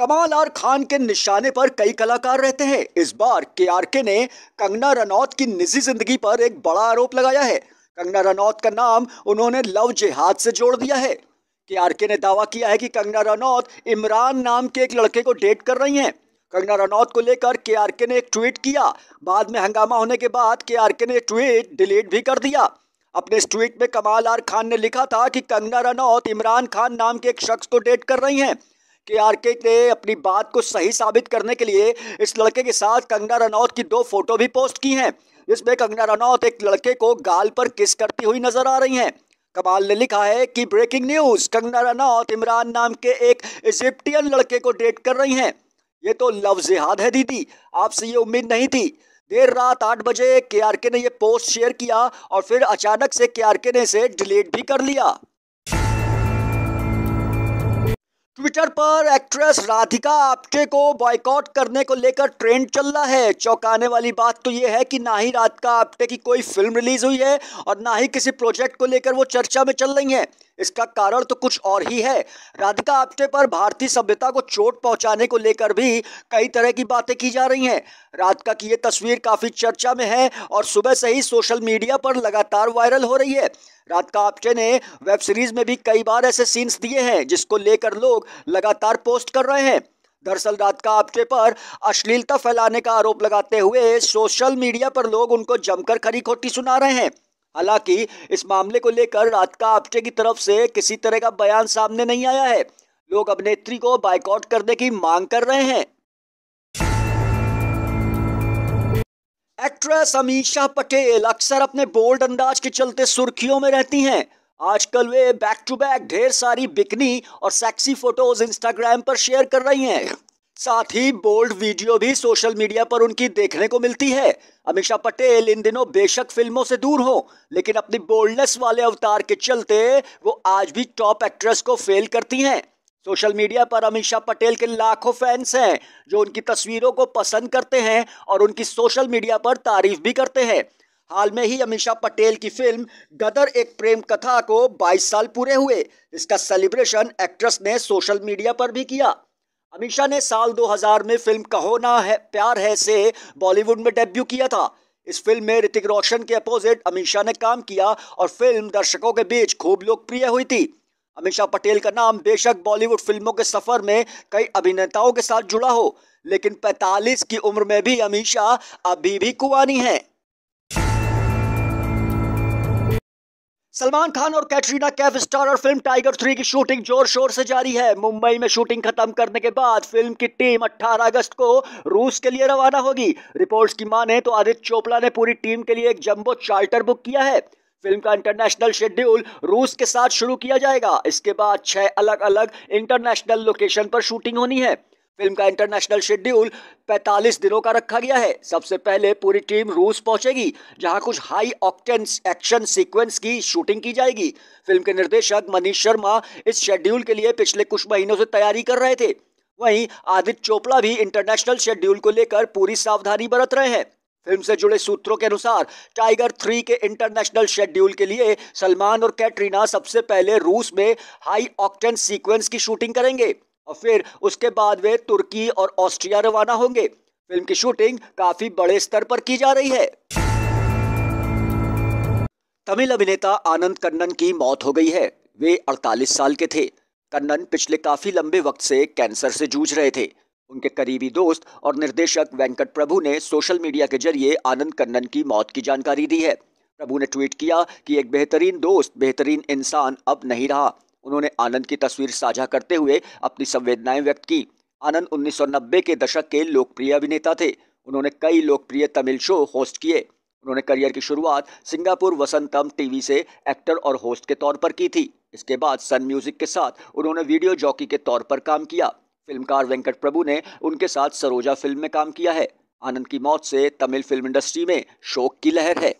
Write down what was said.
कमाल आर खान के निशाने पर कई कलाकार रहते हैं इस बार के आर के ने कंगना रनौत की निजी जिंदगी पर एक बड़ा आरोप लगाया है कंगना रनौत का नाम उन्होंने लव जिहाद से जोड़ दिया है के आर के ने दावा किया है कि कंगना रनौत इमरान नाम के एक लड़के को डेट कर रही हैं कंगना रनौत को लेकर के आर के ने एक ट्वीट किया बाद में हंगामा होने के बाद के आर के ने ट्वीट डिलीट भी कर दिया अपने इस ट्वीट में कमाल आर खान ने लिखा था कि कंगना रनौत इमरान खान नाम के एक शख्स को डेट कर रही हैं के आर के ने अपनी बात को सही साबित करने के लिए इस लड़के के साथ कंगना रनौत की दो फोटो भी पोस्ट की हैं जिसमें कंगना रनौत एक लड़के को गाल पर किस करती हुई नजर आ रही हैं कमाल ने लिखा है कि ब्रेकिंग न्यूज कंगना रनौत इमरान नाम के एक इजिप्टियन लड़के को डेट कर रही हैं ये तो लव जिहाद है दीदी आपसे ये उम्मीद नहीं थी देर रात आठ बजे के आर के ने यह पोस्ट शेयर किया और फिर अचानक से के आर के ने इसे डिलीट भी कर लिया ट्विटर पर एक्ट्रेस राधिका आप्टे को बॉयकॉट करने को लेकर ट्रेंड चल रहा है चौंकाने वाली बात तो यह है कि ना ही राधिका आप्टे की कोई फिल्म रिलीज हुई है और ना ही किसी प्रोजेक्ट को लेकर वो चर्चा में चल रही हैं इसका कारण तो कुछ और ही है राधिका आप्टे पर भारतीय सभ्यता को चोट पहुंचाने को लेकर भी कई तरह की बातें की जा रही हैं राधिका की ये तस्वीर काफ़ी चर्चा में है और सुबह से ही सोशल मीडिया पर लगातार वायरल हो रही है राधिका आप्टे ने वेब सीरीज में भी कई बार ऐसे सीन्स दिए हैं जिसको लेकर लोग लगातार पोस्ट कर रहे हैं दरअसल राधिका आप्टे पर अश्लीलता फैलाने का आरोप लगाते हुए सोशल मीडिया पर लोग उनको जमकर खरी खोटी सुना रहे हैं हालांकि इस मामले को लेकर राधिका आप्टे की तरफ से किसी तरह का बयान सामने नहीं आया है लोग अभिनेत्री को बाइकआउट करने की मांग कर रहे हैं एक्ट्रेस अमीषा पटेल अक्सर अपने बोल्ड अंदाज के चलते सुर्खियों में रहती हैं आजकल वे बैक टू बैक ढेर सारी बिकनी और सेक्सी फोटोज इंस्टाग्राम पर शेयर कर रही हैं साथ ही बोल्ड वीडियो भी सोशल मीडिया पर उनकी देखने को मिलती है अमीषा पटेल इन दिनों बेशक फिल्मों से दूर हो लेकिन अपनी बोल्डनेस वाले अवतार के चलते वो आज भी टॉप एक्ट्रेस को फेल करती हैं सोशल मीडिया पर अमीषा पटेल के लाखों फैंस हैं जो उनकी तस्वीरों को पसंद करते हैं और उनकी सोशल मीडिया पर तारीफ भी करते हैं हाल में ही अमीषा पटेल की फिल्म गदर एक प्रेम कथा को 22 साल पूरे हुए इसका सेलिब्रेशन एक्ट्रेस ने सोशल मीडिया पर भी किया अमीषा ने साल 2000 में फिल्म कहो ना है प्यार है से बॉलीवुड में डेब्यू किया था इस फिल्म में ऋतिक रोशन के अपोजिट अमीषा ने काम किया और फिल्म दर्शकों के बीच खूब लोकप्रिय हुई थी अमीषा पटेल का नाम बेशक बॉलीवुड फिल्मों के सफर में कई अभिनेताओं के साथ जुड़ा हो लेकिन 45 की उम्र में भी अमीषा अभी भी कुआनी है सलमान खान और Katrina Kaif starrer film Tiger three की शूटिंग जोर शोर से जारी है मुंबई में शूटिंग खत्म करने के बाद फिल्म की टीम 18 अगस्त को रूस के लिए रवाना होगी रिपोर्ट्स की माने तो आदित्य चोपड़ा ने पूरी टीम के लिए एक जंबो चार्टर बुक किया है फिल्म का इंटरनेशनल शेड्यूल रूस के साथ शुरू किया जाएगा इसके बाद छह अलग अलग इंटरनेशनल लोकेशन पर शूटिंग होनी है फिल्म का इंटरनेशनल शेड्यूल 45 दिनों का रखा गया है सबसे पहले पूरी टीम रूस पहुंचेगी जहां कुछ हाई ऑक्टेंस एक्शन सीक्वेंस की शूटिंग की जाएगी फिल्म के निर्देशक मनीष शर्मा इस शेड्यूल के लिए पिछले कुछ महीनों से तैयारी कर रहे थे वहीं आदित्य चोपड़ा भी इंटरनेशनल शेड्यूल को लेकर पूरी सावधानी बरत रहे हैं फिल्म से जुड़े सूत्रों के अनुसार टाइगर थ्री के इंटरनेशनल शेड्यूल के लिए सलमान और कैटरीना सबसे पहले रूस में हाई ऑक्टेन सीक्वेंस की शूटिंग करेंगे और फिर उसके बाद वे तुर्की और ऑस्ट्रिया रवाना होंगे फिल्म की शूटिंग काफी बड़े स्तर पर की जा रही है तमिल अभिनेता आनंद कन्नन की मौत हो गई है वे 48 साल के थे कन्नन पिछले काफी लंबे वक्त से कैंसर से जूझ रहे थे उनके करीबी दोस्त और निर्देशक वेंकट प्रभु ने सोशल मीडिया के जरिए आनंद कन्नन की मौत की जानकारी दी है प्रभु ने ट्वीट किया कि एक बेहतरीन दोस्त बेहतरीन इंसान अब नहीं रहा उन्होंने आनंद की तस्वीर साझा करते हुए अपनी संवेदनाएं व्यक्त की आनंद 1990 के दशक के लोकप्रिय अभिनेता थे उन्होंने कई लोकप्रिय तमिल शो होस्ट किए उन्होंने करियर की शुरुआत सिंगापुर वसंतम टीवी से एक्टर और होस्ट के तौर पर की थी इसके बाद सन म्यूजिक के साथ उन्होंने वीडियो जॉकी के तौर पर काम किया फिल्मकार वेंकट प्रभु ने उनके साथ सरोजा फिल्म में काम किया है आनंद की मौत से तमिल फिल्म इंडस्ट्री में शोक की लहर है